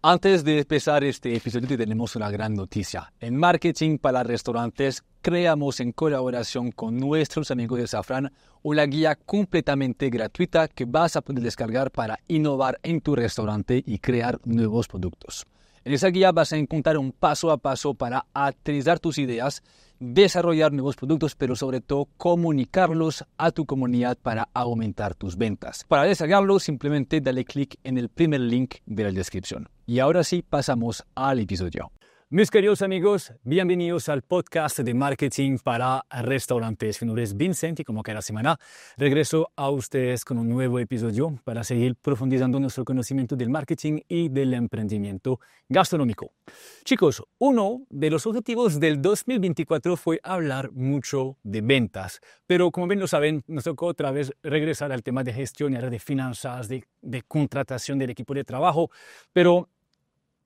Antes de empezar este episodio tenemos una gran noticia. En marketing para restaurantes creamos en colaboración con nuestros amigos de Safran una guía completamente gratuita que vas a poder descargar para innovar en tu restaurante y crear nuevos productos. En esa guía vas a encontrar un paso a paso para aterrizar tus ideas desarrollar nuevos productos, pero sobre todo comunicarlos a tu comunidad para aumentar tus ventas. Para desarrollarlos, simplemente dale clic en el primer link de la descripción. Y ahora sí, pasamos al episodio. Mis queridos amigos, bienvenidos al podcast de marketing para restaurantes. Mi nombre es Vincent y como cada semana regreso a ustedes con un nuevo episodio para seguir profundizando nuestro conocimiento del marketing y del emprendimiento gastronómico. Chicos, uno de los objetivos del 2024 fue hablar mucho de ventas, pero como bien lo saben, nos tocó otra vez regresar al tema de gestión y ahora de finanzas, de, de contratación del equipo de trabajo, pero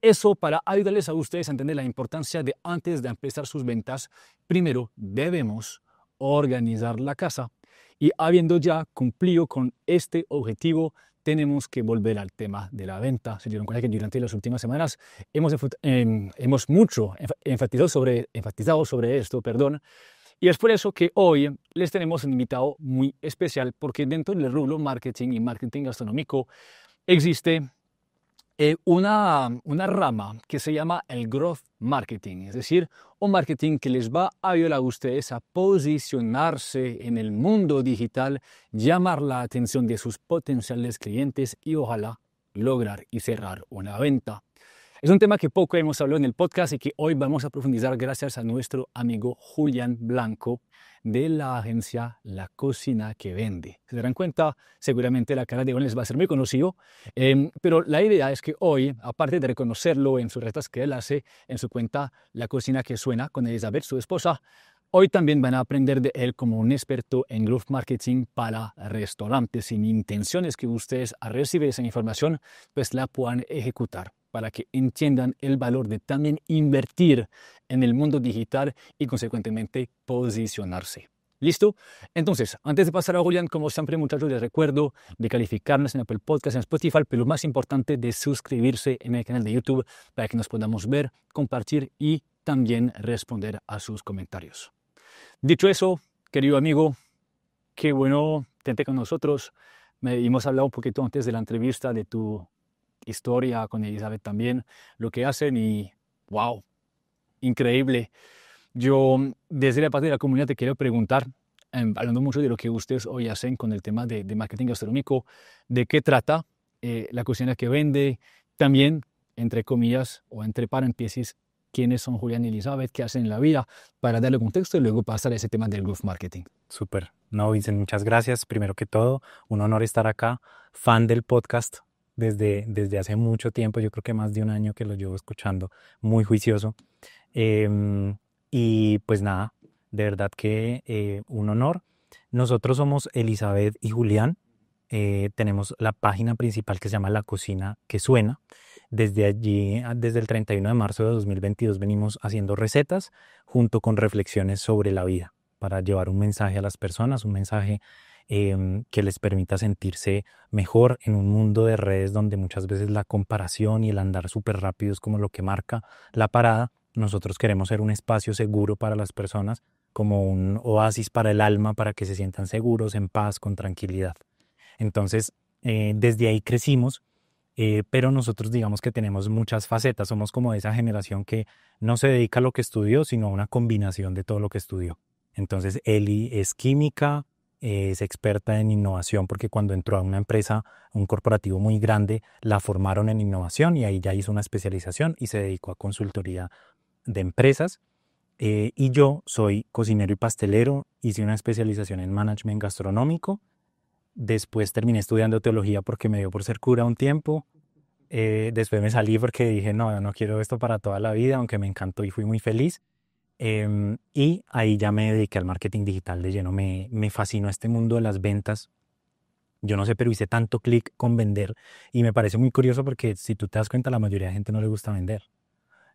eso para ayudarles a ustedes a entender la importancia de antes de empezar sus ventas, primero debemos organizar la casa y habiendo ya cumplido con este objetivo, tenemos que volver al tema de la venta. Se dieron cuenta que durante las últimas semanas hemos, em, mucho enfatizado sobre, esto, perdón, y es por eso que hoy les tenemos un invitado muy especial, porque dentro del rubro marketing y marketing gastronómico existe eh, una, una rama que se llama el growth marketing, es decir, un marketing que les va a ayudar a ustedes a posicionarse en el mundo digital, llamar la atención de sus potenciales clientes y ojalá lograr y cerrar una venta. Es un tema que poco hemos hablado en el podcast y que hoy vamos a profundizar gracias a nuestro amigo Julian Blanco de la agencia La Cocina que Vende. Se darán cuenta, seguramente la cara de él les va a ser muy conocido, em, pero la idea es que hoy, aparte de reconocerlo en sus retas que él hace en su cuenta La Cocina que Suena con Elizabeth, su esposa, Hoy también van a aprender de él como un experto en growth marketing para restaurantes. sin intenciones que ustedes reciben esa información pues la puedan ejecutar para que entiendan el valor de también invertir en el mundo digital y consecuentemente posicionarse. ¿Listo? Entonces, antes de pasar a Julián, como siempre muchachos, les recuerdo de calificarnos en Apple Podcast, en Spotify, pero lo más importante de suscribirse en el canal de YouTube para que nos podamos ver, compartir y también responder a sus comentarios. Dicho eso, querido amigo, qué bueno tenerte con nosotros. Me, hemos hablado un poquito antes de la entrevista de tu historia con Elizabeth también, lo que hacen y wow, increíble. Yo desde la parte de la comunidad te quiero preguntar, em, hablando mucho de lo que ustedes hoy hacen con el tema de, marketing gastronómico, de qué trata eh, la cocina que vende, también entre comillas o entre paréntesis, quiénes son Julián y Elizabeth, qué hacen en la vida, para darle contexto y luego pasar a ese tema del growth marketing. Súper. No, Vincent, muchas gracias. Primero que todo, un honor estar acá, fan del podcast, desde, hace mucho tiempo, yo creo que más de un año que lo llevo escuchando, muy juicioso. Em, y pues nada, de verdad que eh, un honor. Nosotros somos Elizabeth y Julián. Eh, tenemos la página principal que se llama La Cocina que Suena. Desde allí, ah, desde el 31 de marzo de 2022, venimos haciendo recetas junto con reflexiones sobre la vida para llevar un mensaje a las personas, un mensaje Em, que les permita sentirse mejor en un mundo de redes donde muchas veces la comparación y el andar súper rápido es como lo que marca la parada. Nosotros queremos ser un espacio seguro para las personas, como un oasis para el alma, para que se sientan seguros, en paz, con tranquilidad. Entonces, eh, desde ahí crecimos. Eh, pero nosotros digamos que tenemos muchas facetas, somos como esa generación que no se dedica a lo que estudió, sino a una combinación de todo lo que estudió. Entonces, Eli es química, eh, es experta en innovación porque cuando entró a una empresa, un corporativo muy grande, la formaron en innovación y ahí ya hizo una especialización y se dedicó a consultoría de empresas. Eh, y yo soy cocinero y pastelero, hice una especialización en management gastronómico. Después terminé estudiando teología porque me dio por ser cura un tiempo. Eh, después me salí porque dije, no, no quiero esto para toda la vida, aunque me encantó y fui muy feliz. Em, y ahí ya me dediqué al marketing digital de lleno. Me, me fascinó este mundo de las ventas. Yo no sé, pero hice tanto clic con vender y me parece muy curioso porque si tú te das cuenta, la mayoría de gente no le gusta vender.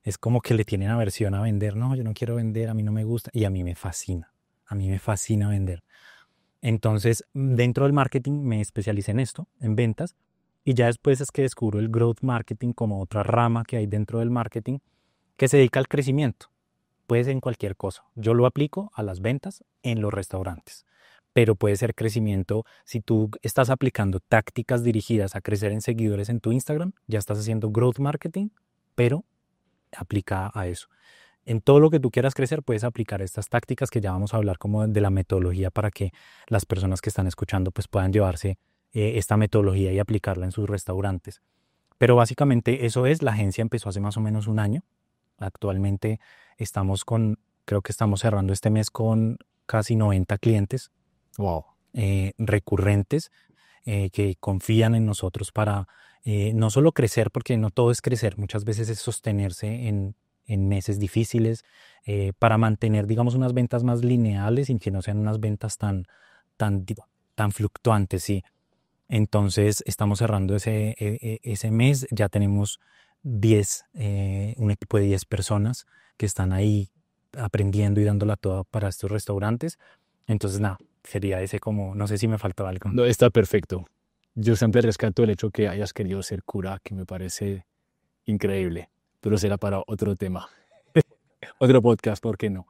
Es como que le tienen aversión a vender. No, yo no quiero vender, a mí no me gusta y a mí me fascina. A mí me fascina vender. Entonces, dentro del marketing me especialicé en esto, en ventas, y ya después es que descubro el growth marketing como otra rama que hay dentro del marketing que se dedica al crecimiento puede ser en cualquier cosa. Yo lo aplico a las ventas en los restaurantes, pero puede ser crecimiento. Si tú estás aplicando tácticas dirigidas a crecer en seguidores en tu Instagram, ya estás haciendo growth marketing, pero aplica a eso. En todo lo que tú quieras crecer, puedes aplicar estas tácticas que ya vamos a hablar como de la metodología para que las personas que están escuchando pues puedan llevarse eh, esta metodología y aplicarla en sus restaurantes. Pero básicamente eso es, la agencia empezó hace más o menos un año, Actualmente estamos con, creo que estamos cerrando este mes con casi 90 clientes. Wow. Eh, recurrentes eh, que confían en nosotros para eh, no solo crecer, porque no todo es crecer, muchas veces es sostenerse en, en meses difíciles, para mantener, digamos, unas ventas más lineales sin que no sean unas ventas tan, tan, tan fluctuantes. Sí. Entonces, estamos cerrando ese, e, e, ese mes, ya tenemos 10, eh, un equipo de 10 personas que están ahí aprendiendo y dándola toda para estos restaurantes. Entonces, nada, sería ese como, no sé si me faltaba algo. No, está perfecto. Yo siempre rescato el hecho que hayas querido ser cura, que me parece increíble, pero será para otro tema, otro podcast, ¿por qué no?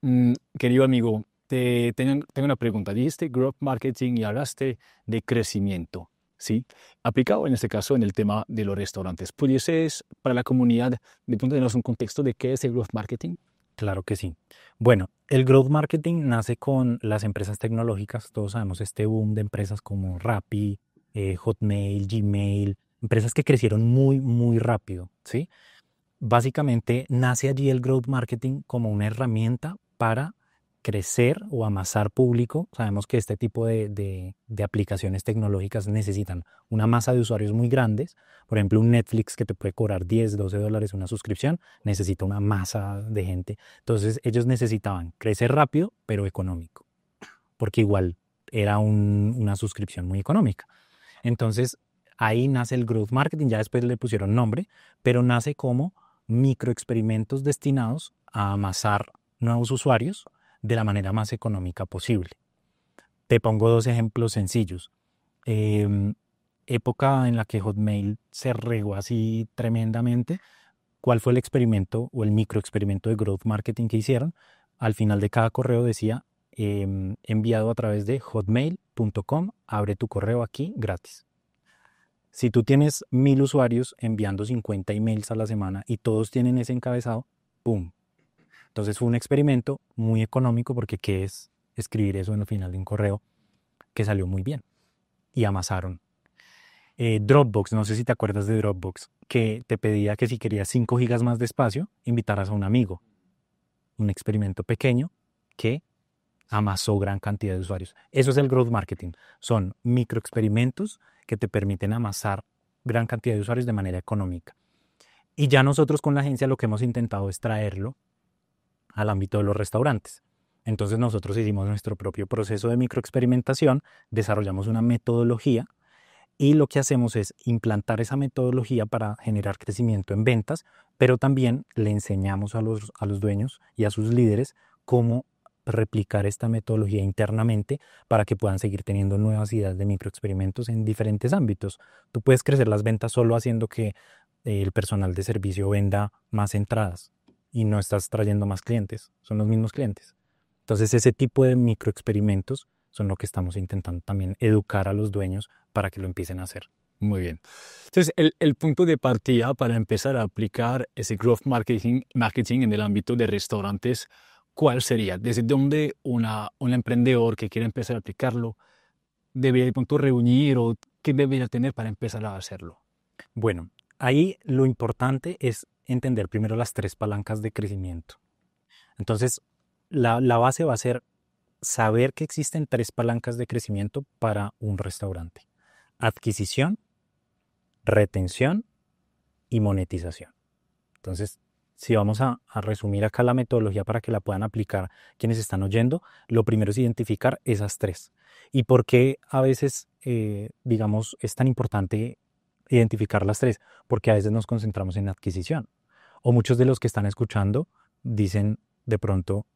Mm, querido amigo, tengo, una pregunta. Dijiste growth marketing y hablaste de crecimiento. ¿sí? Aplicado en este caso en el tema de los restaurantes. ¿Pudieses, para la comunidad de pronto darnos un contexto de qué es el growth marketing? Claro que sí. Bueno, el growth marketing nace con las empresas tecnológicas. Todos sabemos este boom de empresas como Rappi, eh, Hotmail, Gmail, empresas que crecieron muy, muy rápido, ¿sí? Básicamente nace allí el growth marketing como una herramienta para crecer o amasar público. Sabemos que este tipo de, aplicaciones tecnológicas necesitan una masa de usuarios muy grandes. Por ejemplo, un Netflix que te puede cobrar 10, 12 dólares una suscripción, necesita una masa de gente. Entonces ellos necesitaban crecer rápido, pero económico, porque igual era una suscripción muy económica. Entonces ahí nace el growth marketing, ya después le pusieron nombre, pero nace como microexperimentos destinados a amasar nuevos usuarios de la manera más económica posible. Te pongo dos ejemplos sencillos. Em, época en la que Hotmail se regó así tremendamente, ¿cuál fue el experimento o el microexperimento de growth marketing que hicieron? Al final de cada correo decía, em, enviado a través de hotmail.com, abre tu correo aquí gratis. Si tú tienes mil usuarios enviando 50 emails a la semana y todos tienen ese encabezado, ¡pum! Entonces fue un experimento muy económico porque qué es escribir eso en el final de un correo que salió muy bien y amasaron. Eh, Dropbox, no sé si te acuerdas de Dropbox, que te pedía que si querías 5 gigas más de espacio, invitaras a un amigo. Un experimento pequeño que amasó gran cantidad de usuarios. Eso es el growth marketing. Son microexperimentos que te permiten amasar gran cantidad de usuarios de manera económica. Y ya nosotros con la agencia lo que hemos intentado es traerlo al ámbito de los restaurantes. Entonces nosotros hicimos nuestro propio proceso de microexperimentación, desarrollamos una metodología y lo que hacemos es implantar esa metodología para generar crecimiento en ventas, pero también le enseñamos a los, dueños y a sus líderes cómo replicar esta metodología internamente para que puedan seguir teniendo nuevas ideas de microexperimentos en diferentes ámbitos. Tú puedes crecer las ventas solo haciendo que eh, el personal de servicio venda más entradas, y no estás trayendo más clientes, son los mismos clientes. Entonces ese tipo de microexperimentos son lo que estamos intentando también educar a los dueños para que lo empiecen a hacer. Muy bien. Entonces, el, punto de partida para empezar a aplicar ese growth marketing, marketing en el ámbito de restaurantes, ¿cuál sería? ¿Desde dónde una, un emprendedor que quiere empezar a aplicarlo debería de pronto reunir o qué debería tener para empezar a hacerlo? Bueno, ahí lo importante es entender primero las tres palancas de crecimiento. Entonces, la, base va a ser saber que existen tres palancas de crecimiento para un restaurante. Adquisición, retención y monetización. Entonces, si vamos a, resumir acá la metodología para que la puedan aplicar quienes están oyendo, lo primero es identificar esas tres. ¿Y por qué a veces, eh, digamos, es tan importante identificar las tres, porque a veces nos concentramos en adquisición. O muchos de los que están escuchando dicen de pronto,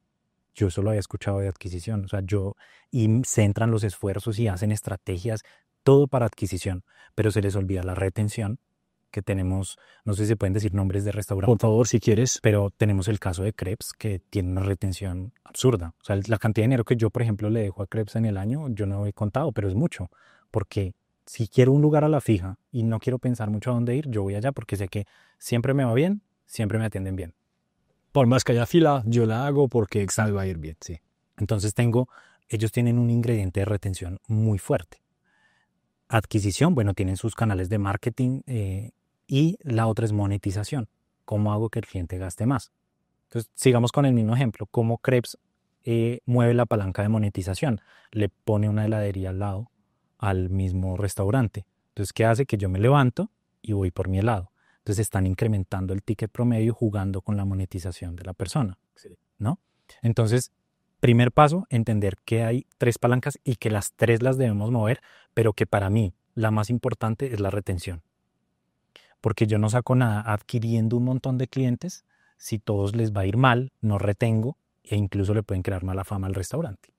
yo solo había escuchado de adquisición, o sea, yo, y centran los esfuerzos y hacen estrategias, todo para adquisición, pero se les olvida la retención, que tenemos, no sé si se pueden decir nombres de restaurantes. Por favor, si quieres. Pero tenemos el caso de Krebs, que tiene una retención absurda. O sea, la cantidad de dinero que yo, por ejemplo, le dejo a Krebs en el año, yo no he contado, pero es mucho, porque si quiero un lugar a la fija y no quiero pensar mucho a dónde ir, yo voy allá porque sé que siempre me va bien, siempre me atienden bien. Por más que haya fila, yo la hago porque Excel va a ir bien, sí. Entonces tengo, ellos tienen un ingrediente de retención muy fuerte. Adquisición, bueno, tienen sus canales de marketing eh, y la otra es monetización. ¿Cómo hago que el cliente gaste más? Entonces, sigamos con el mismo ejemplo. ¿Cómo Krebs eh, mueve la palanca de monetización? Le pone una heladería al lado al mismo restaurante. Entonces, ¿qué hace? Que yo me levanto y voy por mi helado. Entonces, están incrementando el ticket promedio jugando con la monetización de la persona, ¿no? Entonces, primer paso, entender que hay tres palancas y que las tres las debemos mover, pero que para mí la más importante es la retención. Porque yo no saco nada adquiriendo un montón de clientes si todos les va a ir mal, no retengo e incluso le pueden crear mala fama al restaurante.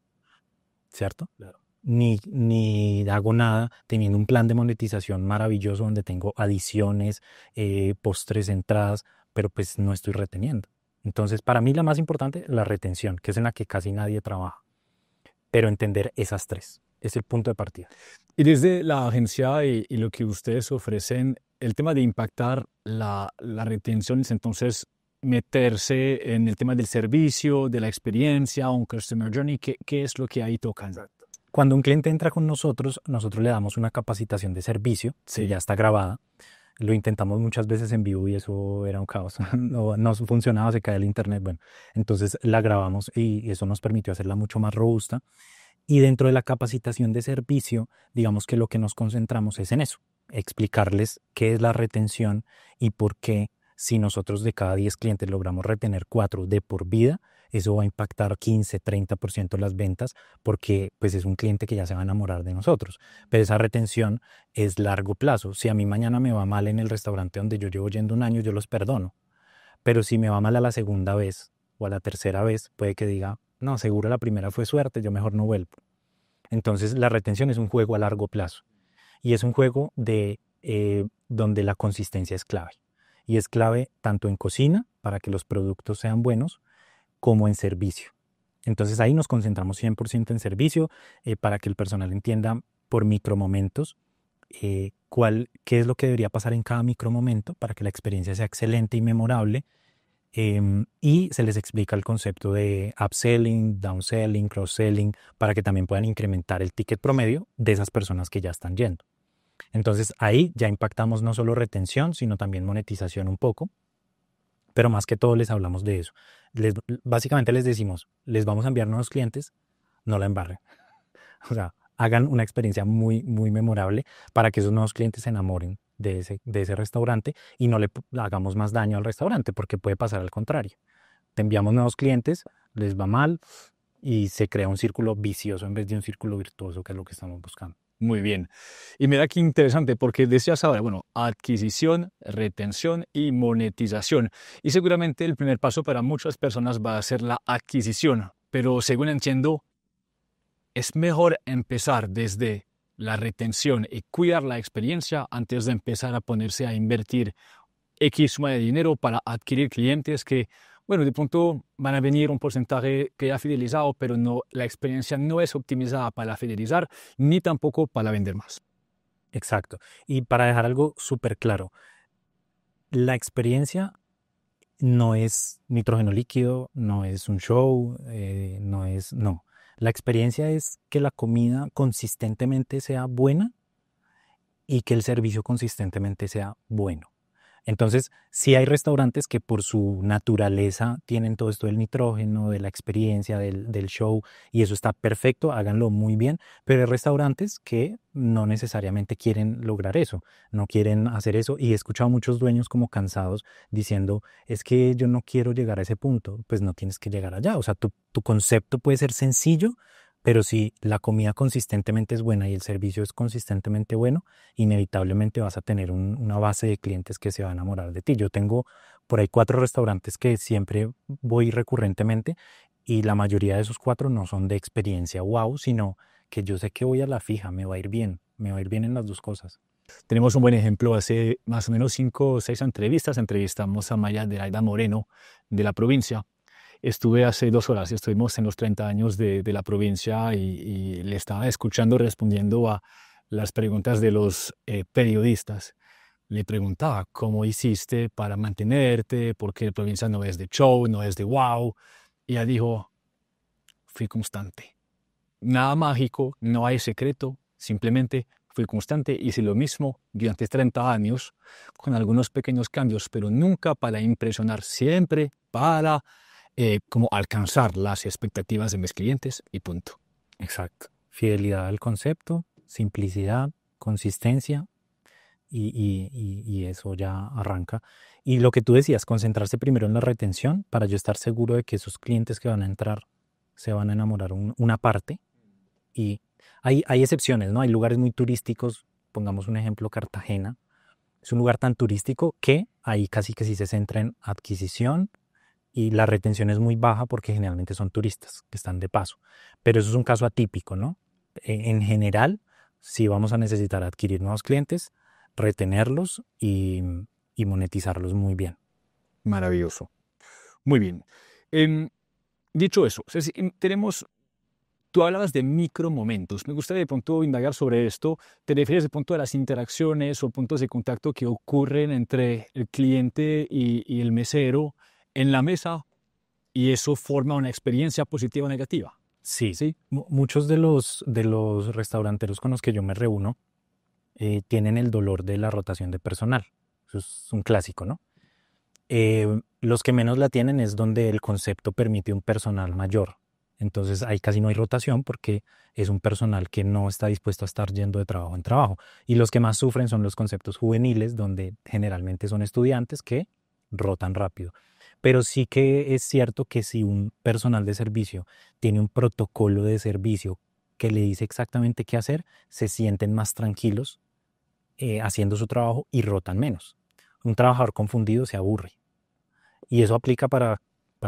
¿Cierto? Claro ni, ni hago nada, teniendo un plan de monetización maravilloso donde tengo adiciones, eh, postres, entradas, pero pues no estoy reteniendo. Entonces, para mí la más importante, la retención, que es en la que casi nadie trabaja. Pero entender esas tres es el punto de partida. Y desde la agencia y, lo que ustedes ofrecen, el tema de impactar la, retención es entonces meterse en el tema del servicio, de la experiencia, un customer journey, ¿qué, es lo que ahí toca cuando un cliente entra con nosotros, nosotros le damos una capacitación de servicio, ya está grabada. Lo intentamos muchas veces en vivo y eso era un caos. No, no funcionaba, se caía el internet. Bueno, entonces la grabamos y eso nos permitió hacerla mucho más robusta. Y dentro de la capacitación de servicio, digamos que lo que nos concentramos es en eso, explicarles qué es la retención y por qué si nosotros de cada 10 clientes logramos retener 4 de por vida, eso va a impactar 15, 30% las ventas porque pues es un cliente que ya se va a enamorar de nosotros. Pero esa retención es largo plazo. Si a mí mañana me va mal en el restaurante donde yo llevo yendo un año, yo los perdono. Pero si me va mal a la segunda vez o a la tercera vez, puede que diga, no, seguro la primera fue suerte, yo mejor no vuelvo. Entonces la retención es un juego a largo plazo y es un juego de eh, donde la consistencia es clave. Y es clave tanto en cocina, para que los productos sean buenos, como en servicio. Entonces ahí nos concentramos 100% en servicio eh, para que el personal entienda por micromomentos eh, cuál, qué es lo que debería pasar en cada micromomento para que la experiencia sea excelente y memorable. Em, y se les explica el concepto de upselling, downselling, cross-selling, para que también puedan incrementar el ticket promedio de esas personas que ya están yendo. Entonces ahí ya impactamos no solo retención, sino también monetización un poco, pero más que todo les hablamos de eso. Les, básicamente les decimos, les vamos a enviar nuevos clientes, no la embarren. O sea, hagan una experiencia muy, muy memorable para que esos nuevos clientes se enamoren de ese, de ese restaurante y no le hagamos más daño al restaurante, porque puede pasar al contrario. Te enviamos nuevos clientes, les va mal y se crea un círculo vicioso en vez de un círculo virtuoso, que es lo que estamos buscando. Muy bien. Y mira qué interesante, porque deseas ahora, bueno, adquisición, retención y monetización. Y seguramente el primer paso para muchas personas va a ser la adquisición, pero según entiendo, es mejor empezar desde la retención y cuidar la experiencia antes de empezar a ponerse a invertir X suma de dinero para adquirir clientes que bueno, de pronto van a venir un porcentaje que ya fidelizado, pero no, la experiencia no es optimizada para fidelizar ni tampoco para vender más. Exacto. Y para dejar algo súper claro, la experiencia no es nitrógeno líquido, no es un show, eh, no es, no. La experiencia es que la comida consistentemente sea buena y que el servicio consistentemente sea bueno. Entonces, sí hay restaurantes que por su naturaleza tienen todo esto del nitrógeno, de la experiencia, del, show, y eso está perfecto, háganlo muy bien, pero hay restaurantes que no necesariamente quieren lograr eso, no quieren hacer eso, y he escuchado a muchos dueños como cansados diciendo, es que yo no quiero llegar a ese punto, pues no tienes que llegar allá, o sea, tu, tu concepto puede ser sencillo, pero si la comida consistentemente es buena y el servicio es consistentemente bueno, inevitablemente vas a tener una base de clientes que se van a enamorar de ti. Yo tengo por ahí cuatro restaurantes que siempre voy recurrentemente y la mayoría de esos cuatro no son de experiencia wow, sino que yo sé que voy a la fija, me va a ir bien, me va a ir bien en las dos cosas. Tenemos un buen ejemplo. Hace más o menos cinco o seis entrevistas entrevistamos a Maya de Aida Moreno de la provincia Estuve hace dos horas, estuvimos en los 30 años de, de la provincia y, le estaba escuchando, respondiendo a las preguntas de los eh, periodistas. Le preguntaba, ¿cómo hiciste para mantenerte? Porque la provincia no es de show, no es de wow. Y ella dijo, fui constante. Nada mágico, no hay secreto, simplemente fui constante, hice lo mismo durante 30 años, con algunos pequeños cambios, pero nunca para impresionar, siempre para eh, como alcanzar las expectativas de mis clientes y punto. Exacto. Fidelidad al concepto, simplicidad, consistencia y, y, y, eso ya arranca. Y lo que tú decías, concentrarse primero en la retención para yo estar seguro de que esos clientes que van a entrar se van a enamorar una parte. Y hay, hay excepciones, ¿no? Hay lugares muy turísticos, pongamos un ejemplo, Cartagena. Es un lugar tan turístico que ahí casi que sí se centra en adquisición, y la retención es muy baja porque generalmente son turistas que están de paso. Pero eso es un caso atípico, ¿no? E-, en general, si vamos a necesitar adquirir nuevos clientes, retenerlos y, monetizarlos muy bien. Maravilloso. Muy bien. Em, dicho eso, em, tenemos Tú hablabas de micro momentos. Me gustaría de pronto indagar sobre esto. ¿Te refieres de pronto a las interacciones o puntos de contacto que ocurren entre el cliente y el mesero? en la mesa y eso forma una experiencia positiva o negativa. Sí, ¿Sí? muchos de los, de los restauranteros con los que yo me reúno eh, tienen el dolor de la rotación de personal. Eso es un clásico, ¿no? Eh, los que menos la tienen es donde el concepto permite un personal mayor. Entonces ahí casi no hay rotación porque es un personal que no está dispuesto a estar yendo de trabajo en trabajo. Y los que más sufren son los conceptos juveniles, donde generalmente son estudiantes que rotan rápido pero sí que es cierto que si un personal de servicio tiene un protocolo de servicio que le dice exactamente qué hacer, se sienten más tranquilos eh, haciendo su trabajo y rotan menos. Un trabajador confundido se aburre. Y eso aplica para,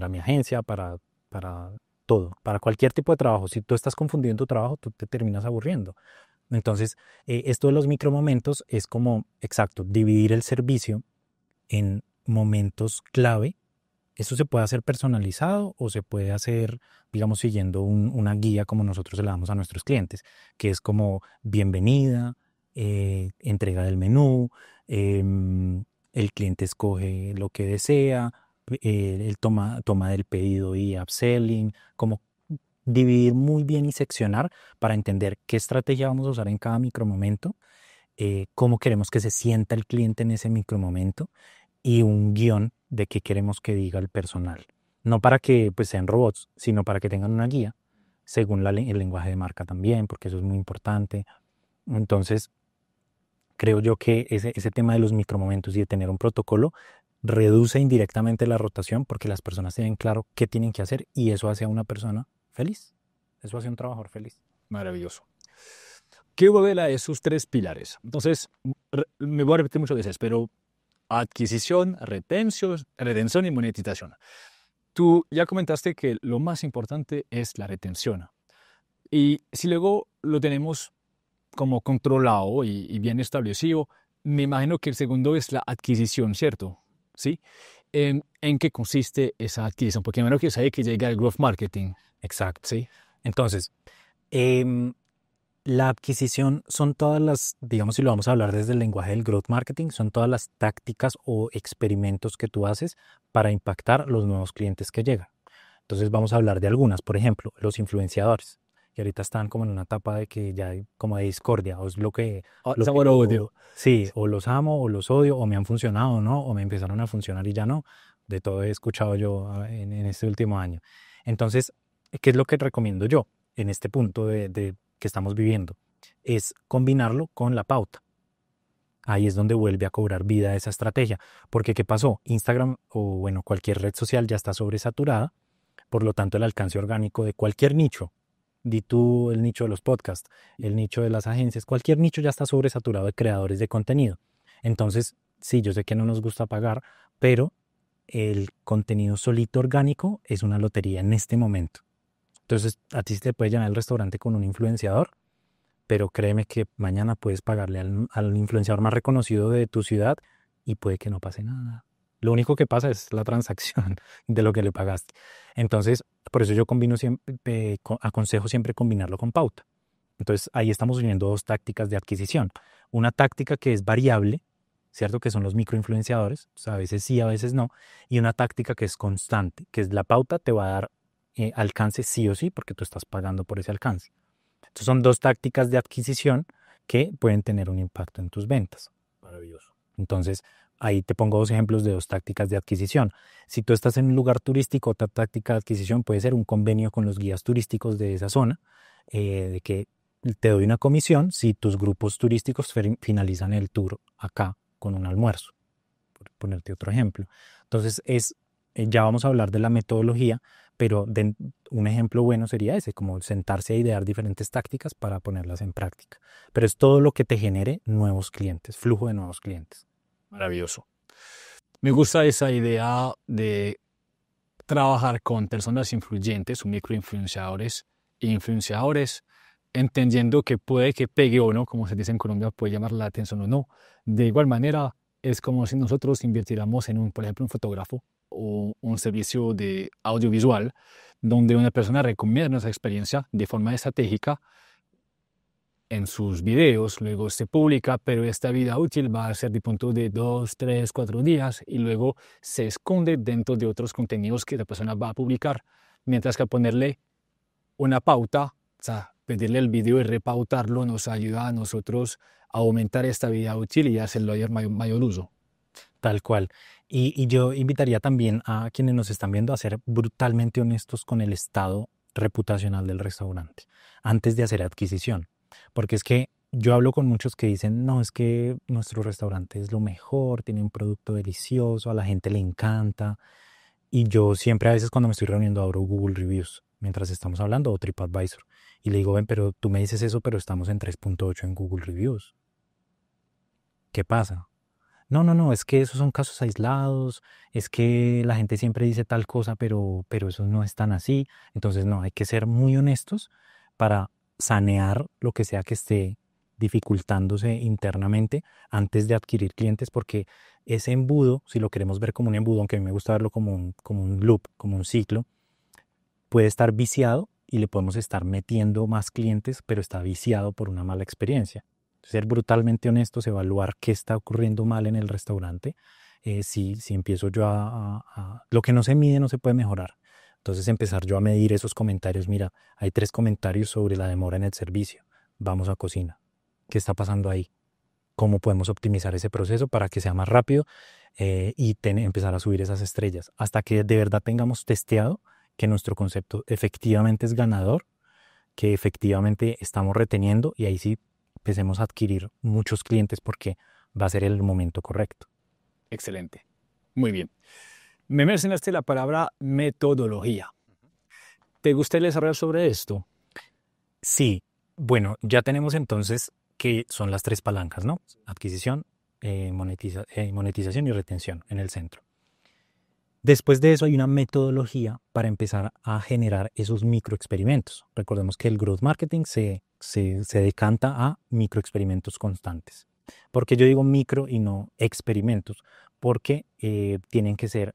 mi agencia, para, todo, para cualquier tipo de trabajo. Si tú estás confundido en tu trabajo, tú te terminas aburriendo. Entonces, eh, esto de los micromomentos es como, exacto, dividir el servicio en momentos clave esto se puede hacer personalizado o se puede hacer, digamos, siguiendo una guía como nosotros le damos a nuestros clientes, que es como bienvenida, eh, entrega del menú, em, el cliente escoge lo que desea, eh, el toma, toma del pedido y upselling, como dividir muy bien y seccionar para entender qué estrategia vamos a usar en cada micromomento, eh, cómo queremos que se sienta el cliente en ese micromomento y un guión de qué queremos que diga el personal. No para que pues, sean robots, sino para que tengan una guía según la, el lenguaje de marca también, porque eso es muy importante. Entonces, creo yo que ese, ese tema de los micromomentos y de tener un protocolo reduce indirectamente la rotación porque las personas tienen claro qué tienen que hacer y eso hace a una persona feliz. Eso hace a un trabajador feliz. Maravilloso. ¿Qué hubo de la de sus tres pilares? Entonces, me voy a repetir muchas veces, pero adquisición, retención, retención y monetización. Tú ya comentaste que lo más importante es la retención. Y si luego lo tenemos como controlado y, bien establecido, me imagino que el segundo es la adquisición, ¿cierto? ¿Sí? ¿En, qué consiste esa adquisición? Porque menos que sabe que llega el growth marketing. Exacto. ¿Sí? Entonces, em, la adquisición son todas las, digamos si lo vamos a hablar desde el lenguaje del growth marketing, son todas las tácticas o experimentos que tú haces para impactar los nuevos clientes que llegan. Entonces vamos a hablar de algunas, por ejemplo, los influenciadores, que ahorita están como en una etapa de que ya hay como de discordia, o es lo que... Ah, o o, odio. Sí, o los amo, o los odio, o me han funcionado, ¿no? O me empezaron a funcionar y ya no. De todo he escuchado yo ah, en, este último año. Entonces, ¿qué es lo que recomiendo yo en este punto de que estamos viviendo, es combinarlo con la pauta. Ahí es donde vuelve a cobrar vida esa estrategia. Porque ¿qué pasó? Instagram o bueno, cualquier red social ya está sobresaturada, por lo tanto el alcance orgánico de cualquier nicho, di tú el nicho de los podcasts, el nicho de las agencias, cualquier nicho ya está sobresaturado de creadores de contenido. Entonces, sí, yo sé que no nos gusta pagar, pero el contenido solito orgánico es una lotería en este momento. Entonces, a ti te puede llenar el restaurante con un influenciador, pero créeme que mañana puedes pagarle al, influenciador más reconocido de tu ciudad y puede que no pase nada. Lo único que pasa es la transacción de lo que le pagaste. Entonces, por eso yo combino siempre, aconsejo siempre combinarlo con pauta. Entonces, ahí estamos uniendo dos tácticas de adquisición. Una táctica que es variable, ¿cierto? Que son los microinfluenciadores, a veces sí, a veces no. Y una táctica que es constante, que es la pauta te va a dar eh, alcance sí o sí, porque tú estás pagando por ese alcance. Entonces son dos tácticas de adquisición que pueden tener un impacto en tus ventas. Maravilloso. Entonces, ahí te pongo dos ejemplos de dos tácticas de adquisición. Si tú estás en un lugar turístico, otra táctica de adquisición puede ser un convenio con los guías turísticos de esa zona, eh, de que te doy una comisión si tus grupos turísticos finalizan el tour acá con un almuerzo, por ponerte otro ejemplo. Entonces, es, eh, ya vamos a hablar de la metodología, pero de, un ejemplo bueno sería ese, como sentarse a idear diferentes tácticas para ponerlas en práctica. Pero es todo lo que te genere nuevos clientes, flujo de nuevos clientes. Maravilloso. Me gusta esa idea de trabajar con personas influyentes o microinfluenciadores e influenciadores, entendiendo que puede que pegue o no, como se dice en Colombia, puede llamar la atención o no. De igual manera, es como si nosotros invirtiéramos en un, por ejemplo, un fotógrafo o un servicio de audiovisual donde una persona recomienda esa experiencia de forma estratégica en sus videos, luego se publica, pero esta vida útil va a ser de punto de dos, tres, cuatro días y luego se esconde dentro de otros contenidos que la persona va a publicar, mientras que ponerle una pauta, o sea, pedirle el video y repautarlo nos ayuda a nosotros a aumentar esta vida útil y hacerlo mayor, mayor uso. Tal cual. Y, yo invitaría también a quienes nos están viendo a ser brutalmente honestos con el estado reputacional del restaurante antes de hacer adquisición. Porque es que yo hablo con muchos que dicen, no, es que nuestro restaurante es lo mejor, tiene un producto delicioso, a la gente le encanta. Y yo siempre a veces cuando me estoy reuniendo abro Google Reviews mientras estamos hablando o TripAdvisor. Y le digo, ven, pero tú me dices eso, pero estamos en 3.8 en Google Reviews. ¿Qué pasa? No, no, no, es que esos son casos aislados, es que la gente siempre dice tal cosa, pero, pero eso no es tan así. Entonces, no, hay que ser muy honestos para sanear lo que sea que esté dificultándose internamente antes de adquirir clientes, porque ese embudo, si lo queremos ver como un embudo, aunque a mí me gusta verlo como como un loop, como un ciclo, puede estar viciado y le podemos estar metiendo más clientes, pero está viciado por una mala experiencia ser brutalmente honestos, evaluar qué está ocurriendo mal en el restaurante. Eh, si, empiezo yo a, Lo que no se mide no se puede mejorar. Entonces empezar yo a medir esos comentarios. Mira, hay tres comentarios sobre la demora en el servicio. Vamos a cocina. ¿Qué está pasando ahí? ¿Cómo podemos optimizar ese proceso para que sea más rápido eh, y empezar a subir esas estrellas? Hasta que de verdad tengamos testeado que nuestro concepto efectivamente es ganador, que efectivamente estamos reteniendo y ahí sí empecemos a adquirir muchos clientes porque va a ser el momento correcto. Excelente. Muy bien. Me mencionaste la palabra metodología. ¿Te gustaría hablar sobre esto? Sí. Bueno, ya tenemos entonces que son las tres palancas, ¿no? Adquisición, eh, eh, monetización y retención en el centro. Después de eso hay una metodología para empezar a generar esos microexperimentos. Recordemos que el growth marketing se, decanta a microexperimentos constantes. Porque yo digo micro y no experimentos, porque eh, tienen que ser,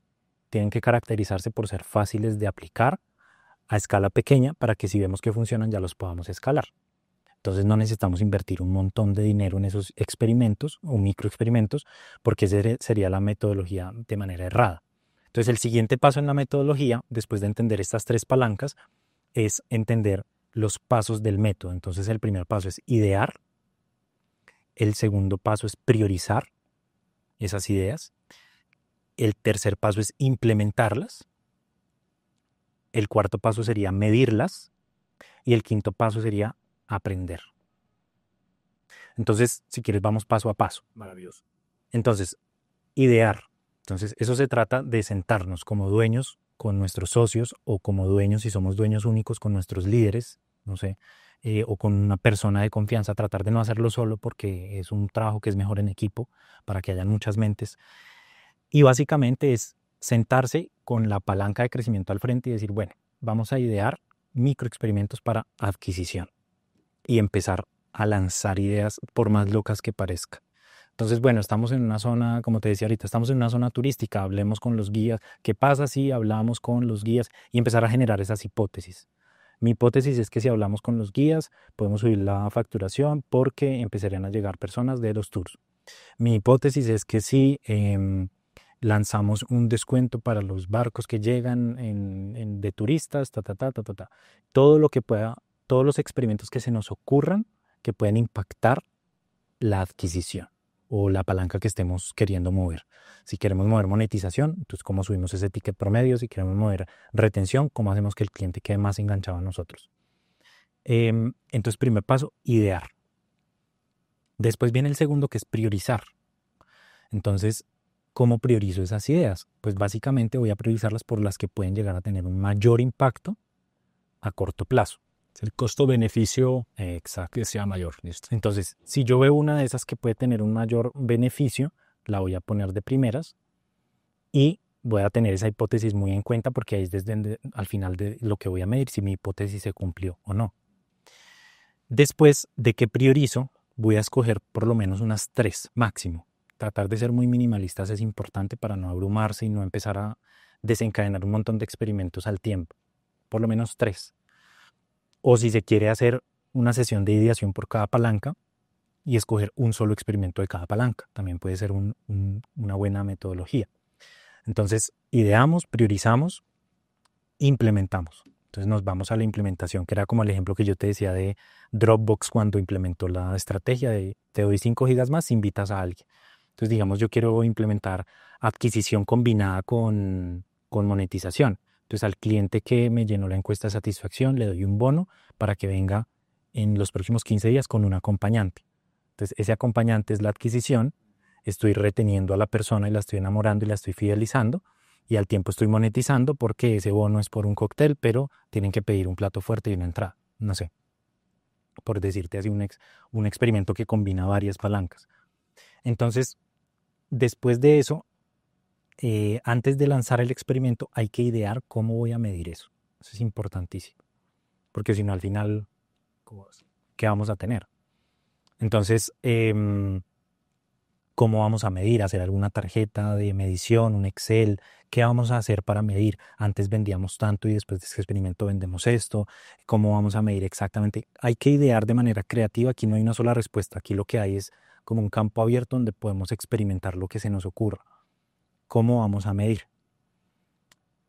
tienen que caracterizarse por ser fáciles de aplicar a escala pequeña para que si vemos que funcionan ya los podamos escalar. Entonces no necesitamos invertir un montón de dinero en esos experimentos o microexperimentos porque esa sería la metodología de manera errada entonces, el siguiente paso en la metodología, después de entender estas tres palancas, es entender los pasos del método. Entonces, el primer paso es idear. El segundo paso es priorizar esas ideas. El tercer paso es implementarlas. El cuarto paso sería medirlas. Y el quinto paso sería aprender. Entonces, si quieres, vamos paso a paso. Maravilloso. Entonces, idear. Entonces, eso se trata de sentarnos como dueños con nuestros socios o como dueños, si somos dueños únicos, con nuestros líderes, no sé, eh, o con una persona de confianza, tratar de no hacerlo solo porque es un trabajo que es mejor en equipo, para que hayan muchas mentes. Y básicamente es sentarse con la palanca de crecimiento al frente y decir, bueno, vamos a idear microexperimentos para adquisición y empezar a lanzar ideas por más locas que parezca. Entonces, bueno, estamos en una zona, como te decía ahorita, estamos en una zona turística, hablemos con los guías, ¿qué pasa si hablamos con los guías y empezar a generar esas hipótesis? Mi hipótesis es que si hablamos con los guías, podemos subir la facturación porque empezarían a llegar personas de los tours. Mi hipótesis es que si em, lanzamos un descuento para los barcos que llegan de turistas, ta, ta, ta, ta, ta, ta, todo lo que pueda, todos los experimentos que se nos ocurran que pueden impactar la adquisición o la palanca que estemos queriendo mover. Si queremos mover monetización, entonces cómo subimos ese ticket promedio, si queremos mover retención, cómo hacemos que el cliente quede más enganchado a nosotros. Em, entonces, primer paso, idear. Después viene el segundo, que es priorizar. Entonces, ¿cómo priorizo esas ideas? Pues básicamente voy a priorizarlas por las que pueden llegar a tener un mayor impacto a corto plazo el costo-beneficio exacto sea mayor. Entonces, si yo veo una de esas que puede tener un mayor beneficio, la voy a poner de primeras y voy a tener esa hipótesis muy en cuenta porque ahí es desde al final de lo que voy a medir si mi hipótesis se cumplió o no. Después de que priorizo, voy a escoger por lo menos unas tres máximo. Tratar de ser muy minimalistas es importante para no abrumarse y no empezar a desencadenar un montón de experimentos al tiempo. Por lo menos tres o si se quiere hacer una sesión de ideación por cada palanca y escoger un solo experimento de cada palanca. También puede ser una buena metodología. Entonces, ideamos, priorizamos, implementamos. Entonces nos vamos a la implementación, que era como el ejemplo que yo te decía de Dropbox cuando implementó la estrategia de te doy 5 gigas más, invitas a alguien. Entonces digamos yo quiero implementar adquisición combinada con, con monetización. Entonces al cliente que me llenó la encuesta de satisfacción le doy un bono para que venga en los próximos 15 días con un acompañante. Entonces ese acompañante es la adquisición, estoy reteniendo a la persona y la estoy enamorando y la estoy fidelizando y al tiempo estoy monetizando porque ese bono es por un cóctel, pero tienen que pedir un plato fuerte y una entrada, no sé. Por decirte así, un, un experimento que combina varias palancas. Entonces, después de eso, eh, antes de lanzar el experimento hay que idear cómo voy a medir eso. Eso es importantísimo, porque si no al final, ¿qué vamos a tener? Entonces, em, ¿cómo vamos a medir? ¿Hacer alguna tarjeta de medición, un Excel? ¿Qué vamos a hacer para medir? Antes vendíamos tanto y después de este experimento vendemos esto. ¿Cómo vamos a medir exactamente? Hay que idear de manera creativa. Aquí no hay una sola respuesta. Aquí lo que hay es como un campo abierto donde podemos experimentar lo que se nos ocurra. ¿cómo vamos a medir?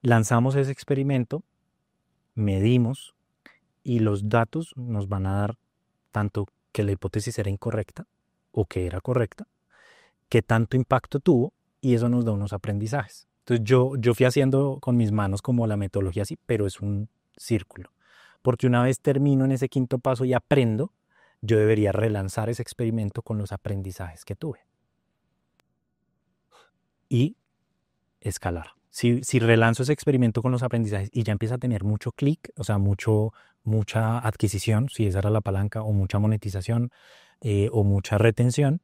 Lanzamos ese experimento, medimos y los datos nos van a dar tanto que la hipótesis era incorrecta o que era correcta, que tanto impacto tuvo y eso nos da unos aprendizajes. Entonces yo, yo fui haciendo con mis manos como la metodología así, pero es un círculo. Porque una vez termino en ese quinto paso y aprendo, yo debería relanzar ese experimento con los aprendizajes que tuve. Y escalar. Si, si, relanzo ese experimento con los aprendizajes y ya empieza a tener mucho clic, o sea, mucho, mucha adquisición, si esa era la palanca, o mucha monetización, eh, o mucha retención,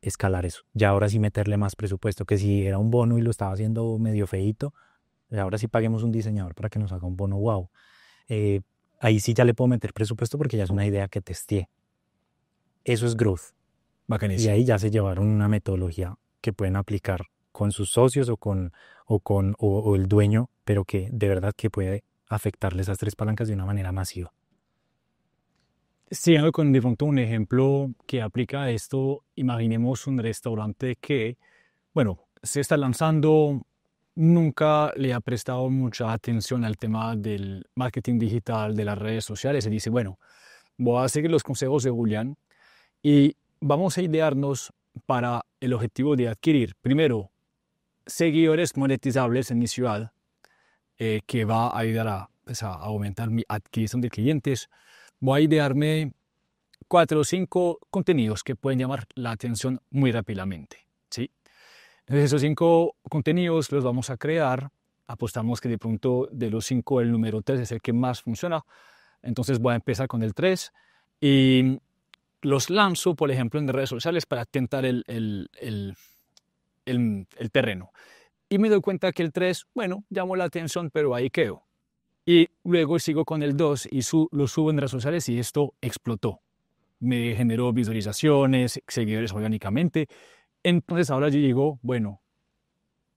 escalar eso. Ya ahora sí meterle más presupuesto, que si era un bono y lo estaba haciendo medio feito, eh, ahora sí paguemos un diseñador para que nos haga un bono wow. Eh, ahí sí ya le puedo meter presupuesto porque ya es una idea que testé. Eso es growth. Y ahí ya se llevaron una metodología que pueden aplicar con sus socios o con, o con o, el dueño, pero que de verdad que puede afectarle esas tres palancas de una manera masiva. Siguiendo con de un ejemplo que aplica a esto, imaginemos un restaurante que, bueno, se está lanzando, nunca le ha prestado mucha atención al tema del marketing digital, de las redes sociales, y dice, bueno, voy a seguir los consejos de Julián y vamos a idearnos para el objetivo de adquirir, primero, seguidores monetizables en mi ciudad, eh, que va a ayudar pues, a, aumentar mi adquisición de clientes. Voy a idearme cuatro o cinco contenidos que pueden llamar la atención muy rápidamente. ¿sí? Entonces esos cinco contenidos los vamos a crear. Apostamos que de pronto de los cinco el número tres es el que más funciona. Entonces voy a empezar con el tres y los lanzo, por ejemplo, en redes sociales para tentar el el, terreno. Y me doy cuenta que el 3, bueno, llamó la atención, pero ahí quedó. Y luego sigo con el 2 y lo subo en redes sociales y esto explotó. Me generó visualizaciones, seguidores orgánicamente. Entonces ahora yo digo, bueno,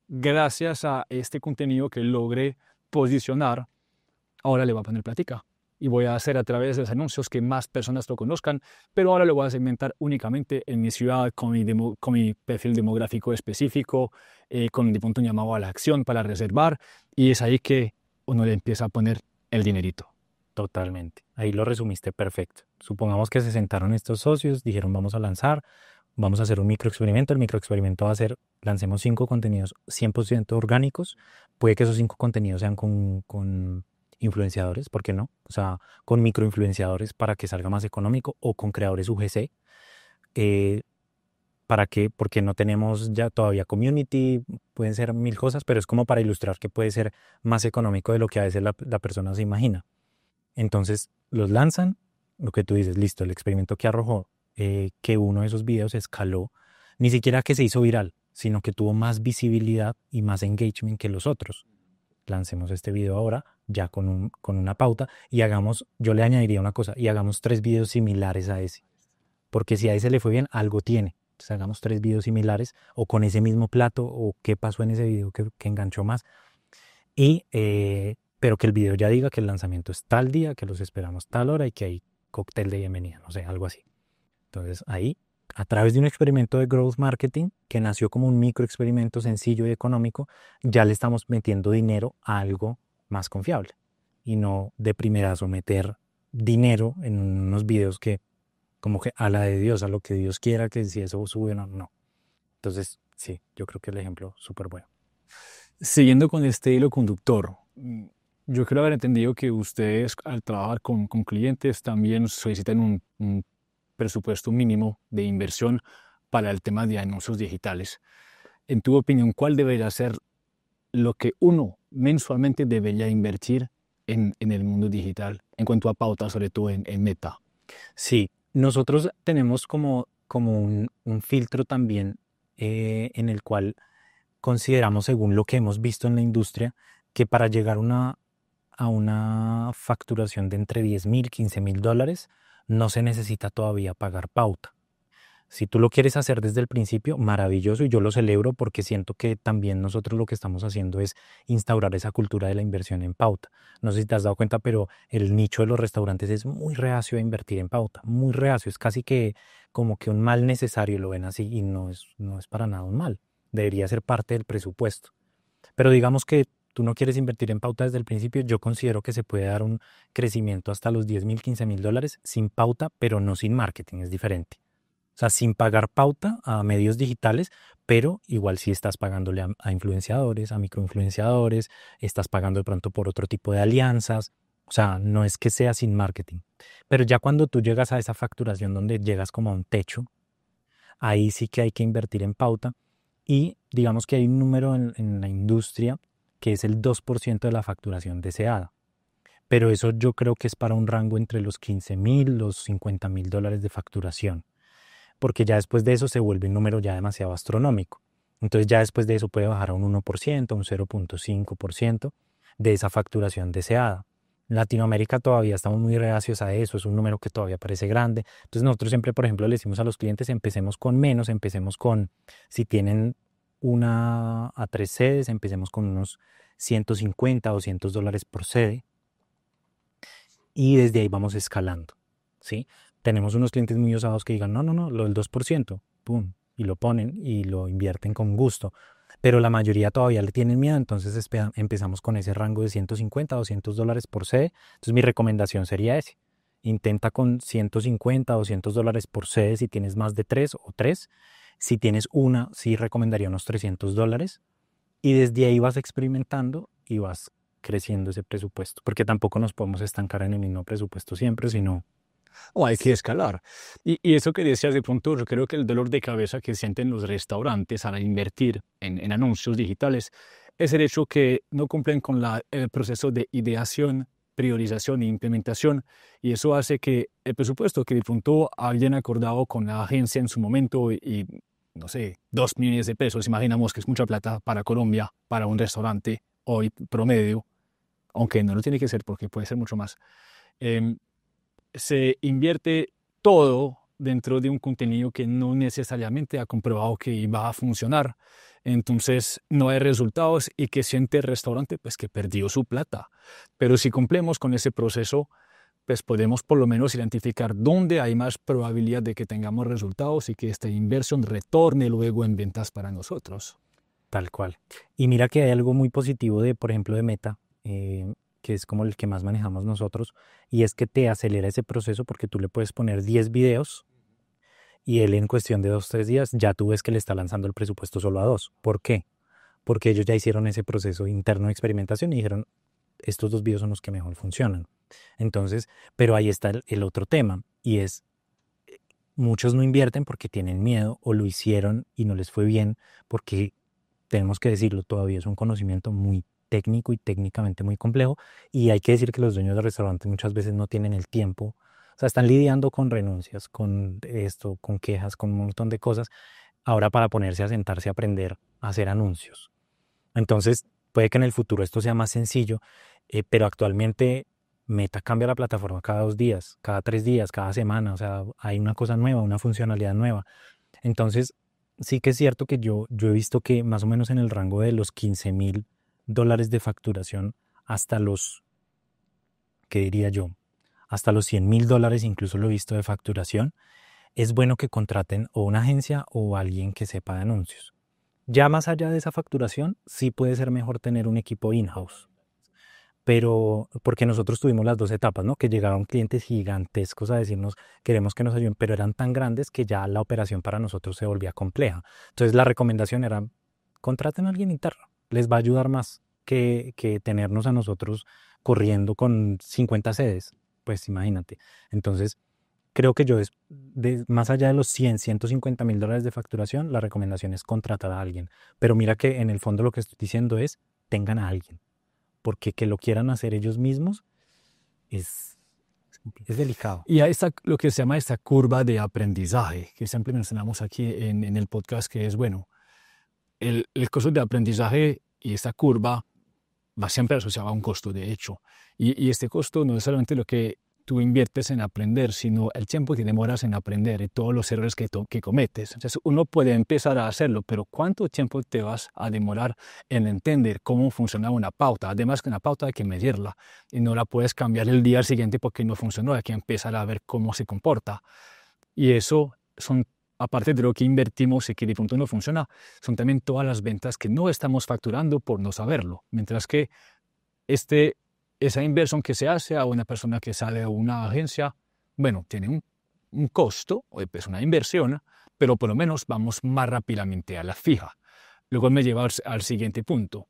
gracias a este contenido que logré posicionar, ahora le va a poner plática y voy a hacer a través de los anuncios que más personas lo conozcan, pero ahora lo voy a segmentar únicamente en mi ciudad con mi, con mi perfil demográfico específico, eh, con de punto llamado a la acción para reservar y es ahí que uno le empieza a poner el dinerito. Totalmente, ahí lo resumiste perfecto. Supongamos que se sentaron estos socios, dijeron vamos a lanzar, vamos a hacer un microexperimento. El microexperimento va a ser, lancemos cinco contenidos 100% orgánicos. Puede que esos cinco contenidos sean con, con influenciadores, ¿por qué no? O sea, con microinfluenciadores para que salga más económico o con creadores UGC. Eh, ¿Para qué? Porque no tenemos ya todavía community, pueden ser mil cosas, pero es como para ilustrar que puede ser más económico de lo que a veces la, persona se imagina. Entonces los lanzan, lo que tú dices, listo, el experimento que arrojó eh, que uno de esos videos escaló, ni siquiera que se hizo viral, sino que tuvo más visibilidad y más engagement que los otros lancemos este video ahora, ya con, un, con una pauta, y hagamos, yo le añadiría una cosa, y hagamos tres videos similares a ese. Porque si a ese le fue bien, algo tiene. Entonces hagamos tres videos similares o con ese mismo plato o qué pasó en ese video que, enganchó más. Y, eh, pero que el video ya diga que el lanzamiento es tal día, que los esperamos tal hora y que hay cóctel de bienvenida, no sé, algo así. Entonces ahí a través de un experimento de growth marketing que nació como un microexperimento sencillo y económico, ya le estamos metiendo dinero a algo más confiable y no de primerazo someter dinero en unos videos que como que a la de Dios, a lo que Dios quiera, que si eso sube o no, no. Entonces, sí, yo creo que el ejemplo súper bueno. Siguiendo con este hilo conductor, yo creo haber entendido que ustedes al trabajar con, clientes también solicitan un presupuesto mínimo de inversión para el tema de anuncios digitales. En tu opinión, ¿cuál debería ser lo que uno mensualmente debería invertir en, el mundo digital en cuanto a pautas, sobre todo en, meta? Sí, nosotros tenemos como, como un, filtro también eh, en el cual consideramos, según lo que hemos visto en la industria, que para llegar una, a una facturación de entre 10 mil, 15 mil dólares, no se necesita todavía pagar pauta. Si tú lo quieres hacer desde el principio, maravilloso y yo lo celebro porque siento que también nosotros lo que estamos haciendo es instaurar esa cultura de la inversión en pauta. No sé si te has dado cuenta, pero el nicho de los restaurantes es muy reacio a invertir en pauta, muy reacio, es casi que como que un mal necesario, lo ven así y no es, no es para nada un mal, debería ser parte del presupuesto. Pero digamos que tú no quieres invertir en pauta desde el principio, yo considero que se puede dar un crecimiento hasta los 10 mil, 15 mil dólares sin pauta, pero no sin marketing, es diferente. O sea, sin pagar pauta a medios digitales, pero igual si estás pagándole a, influenciadores, a microinfluenciadores, estás pagando de pronto por otro tipo de alianzas, o sea, no es que sea sin marketing. Pero ya cuando tú llegas a esa facturación donde llegas como a un techo, ahí sí que hay que invertir en pauta. Y digamos que hay un número en la industria que es el 2% de la facturación deseada. Pero eso yo creo que es para un rango entre los 15 mil, los 50 mil dólares de facturación, porque ya después de eso se vuelve un número ya demasiado astronómico. Entonces ya después de eso puede bajar a un 1%, un 0.5% de esa facturación deseada. Latinoamérica todavía estamos muy reacios a eso, es un número que todavía parece grande. Entonces nosotros siempre, por ejemplo, le decimos a los clientes, empecemos con menos, empecemos con, si tienen una a tres sedes, empecemos con unos 150, 200 dólares por sede y desde ahí vamos escalando, ¿sí? Tenemos unos clientes muy usados que digan, no, no, no, lo del 2%, pum, y lo ponen y lo invierten con gusto, pero la mayoría todavía le tienen miedo, entonces empezamos con ese rango de 150, 200 dólares por sede, entonces mi recomendación sería ese, intenta con 150, 200 dólares por sede si tienes más de tres o tres, si tienes una, sí recomendaría unos 300 dólares y desde ahí vas experimentando y vas creciendo ese presupuesto, porque tampoco nos podemos estancar en el mismo presupuesto siempre, sino... O hay que escalar. Y, eso que decías de pronto, yo creo que el dolor de cabeza que sienten los restaurantes al invertir en, anuncios digitales es el hecho que no cumplen con el proceso de ideación, priorización e implementación, y eso hace que el presupuesto que de pronto habían acordado con la agencia en su momento y no sé, dos millones de pesos, imaginamos que es mucha plata para Colombia, para un restaurante hoy promedio, aunque no lo tiene que ser porque puede ser mucho más. Em, se invierte todo dentro de un contenido que no necesariamente ha comprobado que va a funcionar. Entonces no hay resultados y que siente el restaurante pues que perdió su plata. Pero si cumplemos con ese proceso pues podemos por lo menos identificar dónde hay más probabilidad de que tengamos resultados y que esta inversión retorne luego en ventas para nosotros. Tal cual. Y mira que hay algo muy positivo de, por ejemplo, de Meta, eh, que es como el que más manejamos nosotros, y es que te acelera ese proceso porque tú le puedes poner 10 videos y él en cuestión de 2, tres días ya tú ves que le está lanzando el presupuesto solo a dos. ¿Por qué? Porque ellos ya hicieron ese proceso interno de experimentación y dijeron, estos dos videos son los que mejor funcionan. Entonces, pero ahí está el, otro tema y es, eh, muchos no invierten porque tienen miedo o lo hicieron y no les fue bien porque, tenemos que decirlo, todavía es un conocimiento muy técnico y técnicamente muy complejo y hay que decir que los dueños de restaurantes muchas veces no tienen el tiempo o sea, están lidiando con renuncias, con esto, con quejas, con un montón de cosas. Ahora para ponerse a sentarse a aprender a hacer anuncios. Entonces, puede que en el futuro esto sea más sencillo, eh, pero actualmente Meta cambia la plataforma cada dos días, cada tres días, cada semana, o sea, hay una cosa nueva, una funcionalidad nueva. Entonces, sí que es cierto que yo, yo he visto que más o menos en el rango de los 15 mil dólares de facturación hasta los, ¿qué diría yo? Hasta los 100 mil dólares incluso lo he visto de facturación, es bueno que contraten o una agencia o alguien que sepa de anuncios. Ya más allá de esa facturación, sí puede ser mejor tener un equipo in-house pero porque nosotros tuvimos las dos etapas, ¿no? Que llegaban clientes gigantescos a decirnos, queremos que nos ayuden, pero eran tan grandes que ya la operación para nosotros se volvía compleja. Entonces la recomendación era, contraten a alguien interno, les va a ayudar más que, tenernos a nosotros corriendo con 50 sedes, pues imagínate. Entonces, creo que yo, es más allá de los 100, 150 mil dólares de facturación, la recomendación es contratar a alguien. Pero mira que en el fondo lo que estoy diciendo es, tengan a alguien porque que lo quieran hacer ellos mismos es, es delicado. Y a esta, lo que se llama esta curva de aprendizaje, que siempre mencionamos aquí en, en el podcast, que es, bueno, el, el costo de aprendizaje y esta curva va siempre asociada a un costo, de hecho. Y, y este costo no es solamente lo que tú inviertes en aprender, sino el tiempo que demoras en aprender y todos los errores que, que cometes. Entonces uno puede empezar a hacerlo, pero ¿cuánto tiempo te vas a demorar en entender cómo funciona una pauta? Además que una pauta hay que medirla y no la puedes cambiar el día siguiente porque no funcionó, hay que empezar a ver cómo se comporta. Y eso son aparte de lo que invertimos y que de pronto no funciona, son también todas las ventas que no estamos facturando por no saberlo. Mientras que este esa inversión que se hace a una persona que sale a una agencia, bueno, tiene un, costo, eh, es pues una inversión, pero por lo menos vamos más rápidamente a la fija. Luego me lleva al, siguiente punto.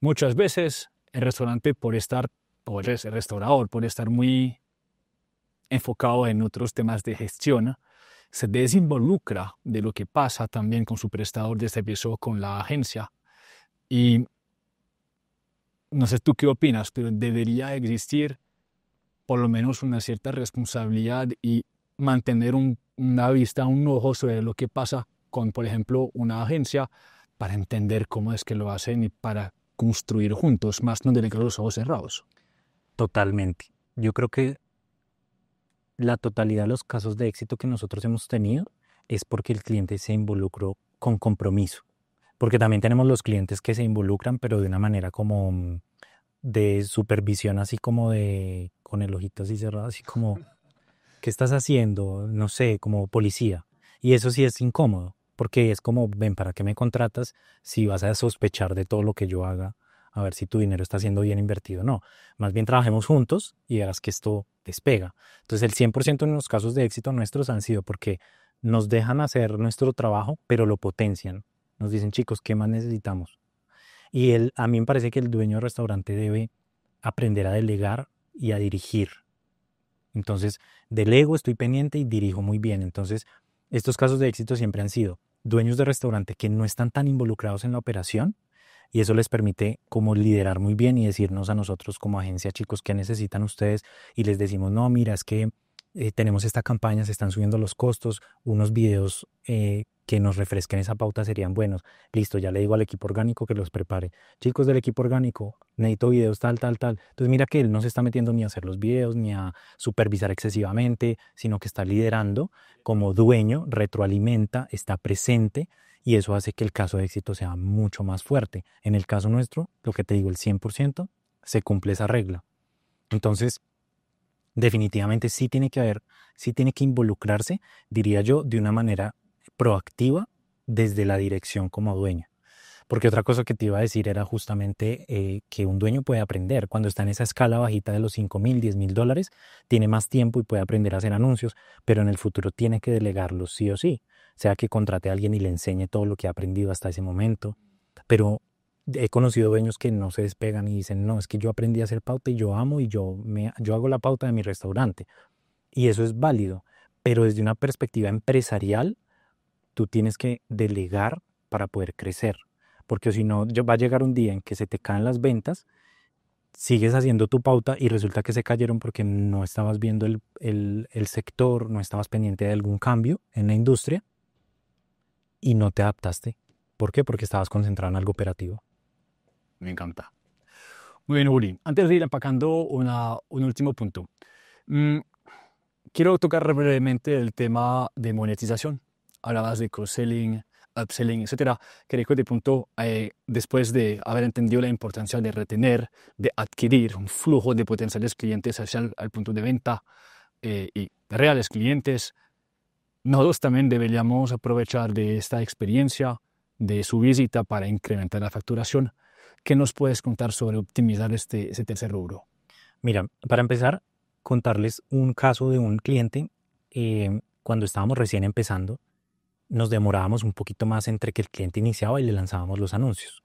Muchas veces el restaurante por estar, o el restaurador por estar muy enfocado en otros temas de gestión, se desinvolucra de lo que pasa también con su prestador de servicio, con la agencia, y no sé tú qué opinas, pero debería existir por lo menos una cierta responsabilidad y mantener una vista, un ojo sobre lo que pasa con, por ejemplo, una agencia para entender cómo es que lo hacen y para construir juntos, más no tener los ojos cerrados. Totalmente. Yo creo que la totalidad de los casos de éxito que nosotros hemos tenido es porque el cliente se involucró con compromiso porque también tenemos los clientes que se involucran, pero de una manera como mm, de supervisión, así como de con el ojito así cerrado, así como, ¿qué estás haciendo? No sé, como policía. Y eso sí es incómodo, porque es como, ven, ¿para qué me contratas si vas a sospechar de todo lo que yo haga? A ver si tu dinero está siendo bien invertido no. Más bien trabajemos juntos y verás que esto despega. Entonces el 100% en los casos de éxito nuestros han sido porque nos dejan hacer nuestro trabajo, pero lo potencian nos dicen, chicos, ¿qué más necesitamos? Y él, a mí me parece que el dueño del restaurante debe aprender a delegar y a dirigir. Entonces, delego, estoy pendiente y dirijo muy bien. Entonces, estos casos de éxito siempre han sido dueños de restaurante que no están tan involucrados en la operación y eso les permite como liderar muy bien y decirnos a nosotros como agencia, chicos, ¿qué necesitan ustedes? Y les decimos, no, mira, es que eh, tenemos esta campaña, se están subiendo los costos, unos videos eh, que nos refresquen esa pauta serían buenos. Listo, ya le digo al equipo orgánico que los prepare. Chicos del equipo orgánico, necesito videos tal, tal, tal. Entonces mira que él no se está metiendo ni a hacer los videos, ni a supervisar excesivamente, sino que está liderando como dueño, retroalimenta, está presente y eso hace que el caso de éxito sea mucho más fuerte. En el caso nuestro, lo que te digo, el 100%, se cumple esa regla. Entonces, definitivamente sí tiene que haber, sí tiene que involucrarse, diría yo, de una manera proactiva desde la dirección como dueño. Porque otra cosa que te iba a decir era justamente eh, que un dueño puede aprender. Cuando está en esa escala bajita de los 5 mil, 10 mil dólares, tiene más tiempo y puede aprender a hacer anuncios, pero en el futuro tiene que delegarlo sí o sí. Sea que contrate a alguien y le enseñe todo lo que ha aprendido hasta ese momento. Pero he conocido dueños que no se despegan y dicen, no, es que yo aprendí a hacer pauta y yo amo y yo, me, yo hago la pauta de mi restaurante. Y eso es válido, pero desde una perspectiva empresarial, tú tienes que delegar para poder crecer, porque si no, va a llegar un día en que se te caen las ventas, sigues haciendo tu pauta y resulta que se cayeron porque no estabas viendo el, el, el sector, no estabas pendiente de algún cambio en la industria y no te adaptaste. ¿Por qué? Porque estabas concentrado en algo operativo. Me encanta. Muy bien, Uri. Antes de ir empacando un último punto, mm, quiero tocar brevemente el tema de monetización. Hablabas de cross-selling, upselling, etcétera, que de punto, eh, después de haber entendido la importancia de retener, de adquirir un flujo de potenciales clientes hacia el, al punto de venta eh, y reales clientes, nosotros también deberíamos aprovechar de esta experiencia, de su visita para incrementar la facturación. ¿Qué nos puedes contar sobre optimizar este, ese tercer rubro? Mira, para empezar, contarles un caso de un cliente. Eh, cuando estábamos recién empezando, nos demorábamos un poquito más entre que el cliente iniciaba y le lanzábamos los anuncios.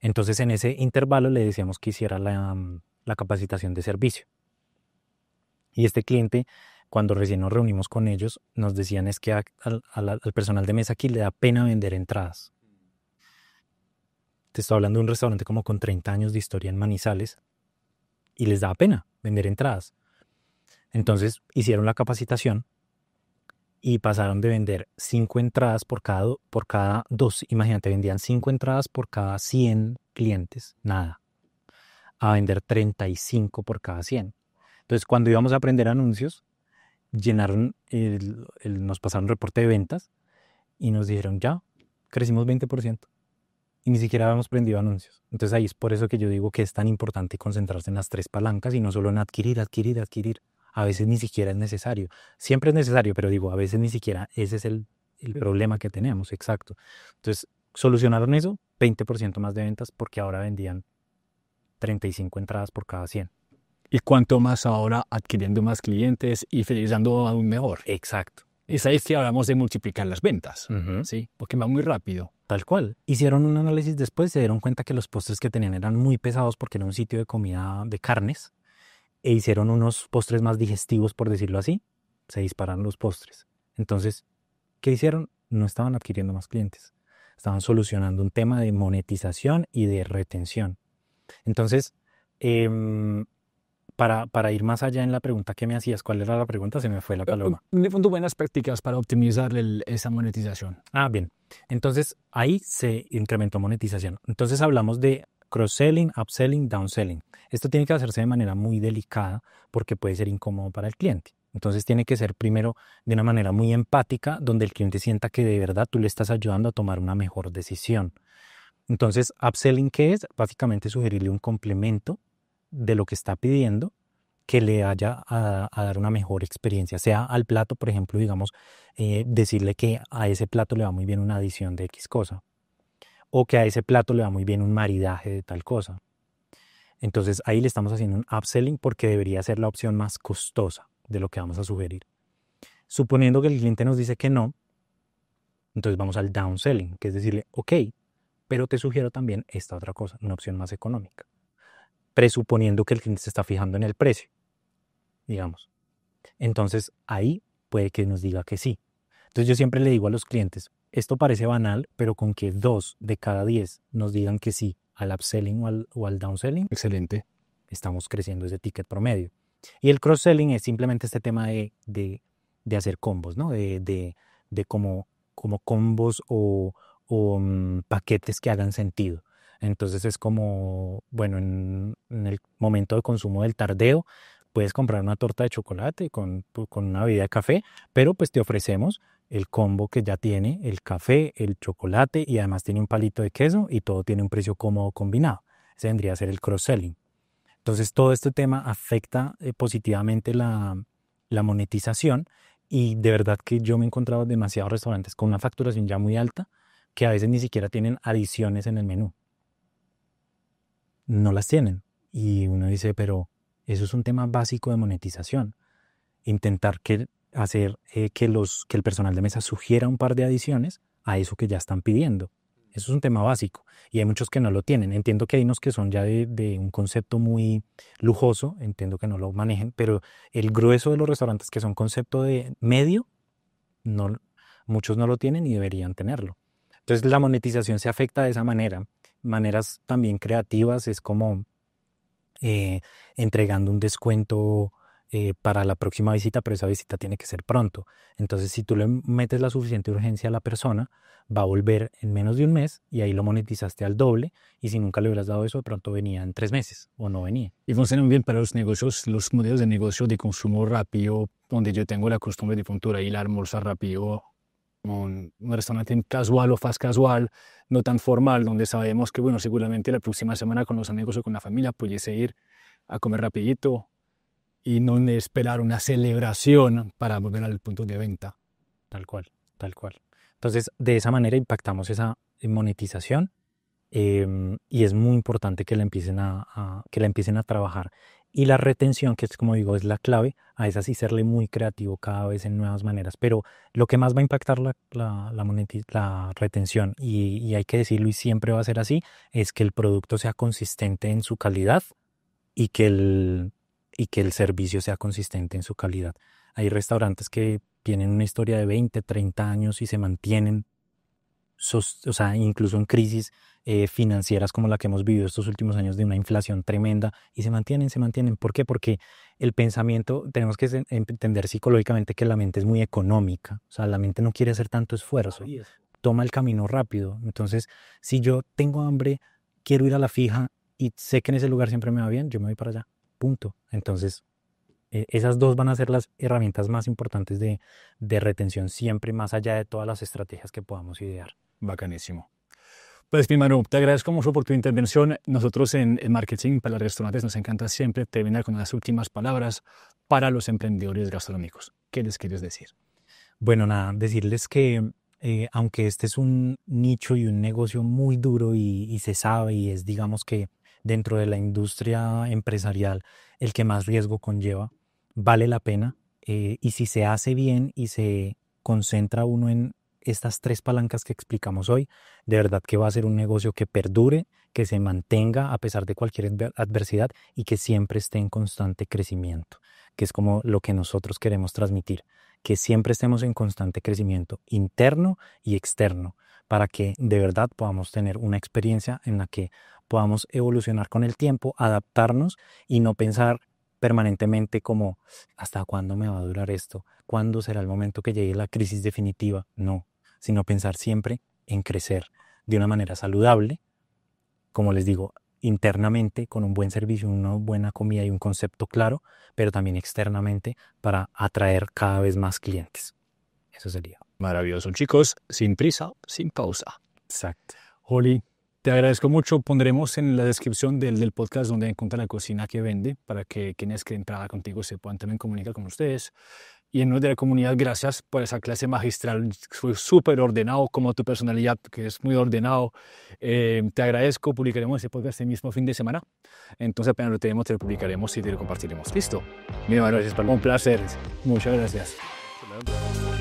Entonces, en ese intervalo le decíamos que hiciera la, capacitación de servicio. Y este cliente, cuando recién nos reunimos con ellos, nos decían es que al personal de mesa aquí le da pena vender entradas. Te estoy hablando de un restaurante como con 30 años de historia en Manizales y les daba pena vender entradas. Entonces hicieron la capacitación y pasaron de vender 5 entradas por cada, por cada dos. Imagínate, vendían 5 entradas por cada 100 clientes, nada, a vender 35 por cada 100. Entonces, cuando íbamos a aprender anuncios, llenaron, nos pasaron reporte de ventas y nos dijeron, ya, crecimos 20% y ni siquiera habíamos prendido anuncios. Entonces ahí es por eso que yo digo que es tan importante concentrarse en las tres palancas y no solo en adquirir, adquirir, adquirir. A veces ni siquiera es necesario. Siempre es necesario, pero digo, a veces ni siquiera ese es el, problema que tenemos, exacto. Entonces, solucionaron eso, 20% más de ventas porque ahora vendían 35 entradas por cada 100. Y cuanto más ahora adquiriendo más clientes y fidelizando aún mejor. Exacto. Es ahí que hablamos de multiplicar las ventas, ¿sí? Porque va muy rápido. Tal cual. Hicieron un análisis después, se dieron cuenta que los postres que tenían eran muy pesados porque era un sitio de comida de carnes e hicieron unos postres más digestivos, por decirlo así. Se dispararon los postres. Entonces, ¿qué hicieron? No estaban adquiriendo más clientes. Estaban solucionando un tema de monetización y de retención. Entonces, em, para, ir más allá en la pregunta que me hacías, ¿cuál era la pregunta? Se me fue la eh, paloma. De fondo, buenas prácticas para optimizar esa monetización. Ah, bien. Entonces, ahí se incrementó monetización. Entonces, hablamos de cross-selling, upselling, downselling. Esto tiene que hacerse de manera muy delicada porque puede ser incómodo para el cliente. Entonces tiene que ser primero de una manera muy empática, donde el cliente sienta que de verdad tú le estás ayudando a tomar una mejor decisión. Entonces, upselling, ¿qué es? Básicamente sugerirle un complemento de lo que está pidiendo que le haya a, dar una mejor experiencia, sea al plato, por ejemplo, digamos, eh, decirle que a ese plato le va muy bien una adición de X cosa, o que a ese plato le va muy bien un maridaje de tal cosa. Entonces ahí le estamos haciendo un upselling porque debería ser la opción más costosa de lo que vamos a sugerir. Suponiendo que el cliente nos dice que no, entonces vamos al downselling, que es decirle, ok, pero te sugiero también esta otra cosa, una opción más económica presuponiendo que el cliente se está fijando en el precio, digamos. Entonces ahí puede que nos diga que sí. Entonces yo siempre le digo a los clientes, esto parece banal, pero con que dos de cada diez nos digan que sí al upselling o al, downselling. Excelente. Estamos creciendo ese ticket promedio. Y el cross-selling es simplemente este tema de, hacer combos, ¿no? De, de, como, como combos o, mm, paquetes que hagan sentido. Entonces es como, bueno, en, el momento de consumo del tardeo, puedes comprar una torta de chocolate con, con una bebida de café, pero pues te ofrecemos el combo que ya tiene el café, el chocolate y además tiene un palito de queso y todo tiene un precio cómodo combinado. Ese vendría a ser el cross-selling. Entonces todo este tema afecta eh, positivamente la, la monetización y de verdad que yo me he encontrado demasiados restaurantes con una facturación ya muy alta que a veces ni siquiera tienen adiciones en el menú no las tienen. Y uno dice, pero eso es un tema básico de monetización. Intentar que, hacer eh, que, los, que el personal de mesa sugiera un par de adiciones a eso que ya están pidiendo. Eso es un tema básico y hay muchos que no lo tienen. Entiendo que hay unos que son ya de, un concepto muy lujoso, entiendo que no lo manejen, pero el grueso de los restaurantes que son concepto de medio, no, muchos no lo tienen y deberían tenerlo. Entonces la monetización se afecta de esa manera maneras también creativas, es como eh, entregando un descuento eh, para la próxima visita, pero esa visita tiene que ser pronto. Entonces, si tú le metes la suficiente urgencia a la persona, va a volver en menos de un mes y ahí lo monetizaste al doble y si nunca le hubieras dado eso, de pronto venía en tres meses o no venía. Y funcionan bien para los negocios, los modelos de negocio de consumo rápido, donde yo tengo la costumbre de puntura y la almorzar rápido un, un, restaurante casual o fast casual, no tan formal, donde sabemos que, bueno, seguramente la próxima semana con los amigos o con la familia pudiese ir a comer rapidito y no esperar una celebración para volver al punto de venta. Tal cual, tal cual. Entonces, de esa manera impactamos esa monetización Em, y es muy importante que la, empiecen a, que la empiecen a trabajar. Y la retención, que es como digo, es la clave, a esa y serle muy creativo cada vez en nuevas maneras. Pero lo que más va a impactar la, la, la, la retención, y, y, hay que decirlo y siempre va a ser así, es que el producto sea consistente en su calidad y que el, y que el servicio sea consistente en su calidad. Hay restaurantes que tienen una historia de 20, 30 años y se mantienen o sea, incluso en crisis eh, financieras como la que hemos vivido estos últimos años de una inflación tremenda y se mantienen, se mantienen. ¿Por qué? Porque el pensamiento, tenemos que em, entender psicológicamente que la mente es muy económica, o sea, la mente no quiere hacer tanto esfuerzo, toma el camino rápido. Entonces, si yo tengo hambre, quiero ir a la fija y sé que en ese lugar siempre me va bien, yo me voy para allá, punto. Entonces, e-, esas dos van a ser las herramientas más importantes de, de retención siempre, más allá de todas las estrategias que podamos idear. Bacanísimo. Pues mi te agradezco mucho por tu intervención. Nosotros en, el Marketing para los Restaurantes nos encanta siempre terminar con las últimas palabras para los emprendedores gastronómicos. ¿Qué les quieres decir? Bueno, nada, decirles que eh, aunque este es un nicho y un negocio muy duro y se sabe y es, digamos que dentro de la industria empresarial, el que más riesgo conlleva, vale la pena eh, y si se hace bien y se concentra uno en estas tres palancas que explicamos hoy, de verdad que va a ser un negocio que perdure, que se mantenga a pesar de cualquier adversidad y que siempre esté en constante crecimiento, que es como lo que nosotros queremos transmitir, que siempre estemos en constante crecimiento interno y externo, para que de verdad podamos tener una experiencia en la que podamos evolucionar con el tiempo, adaptarnos y no pensar permanentemente como, ¿hasta cuándo me va a durar esto? ¿Cuándo será el momento que llegue la crisis definitiva? No, sino pensar siempre en crecer de una manera saludable, como les digo, internamente con un buen servicio, una buena comida y un concepto claro, pero también externamente para atraer cada vez más clientes. Eso sería. Maravilloso, chicos, sin prisa, sin pausa. Exacto. Te agradezco mucho. Pondremos en la descripción del, podcast donde encuentra la cocina que vende para que quienes que entrada contigo se puedan también comunicar con ustedes. Y en nombre de la comunidad, gracias por esa clase magistral. Fue súper ordenado, como tu personalidad, que es muy ordenado. Eh, te agradezco. Publicaremos ese podcast este mismo fin de semana. Entonces, apenas lo tenemos, te lo publicaremos y te lo compartiremos. Listo. Mira, gracias. Un placer. Muchas gracias.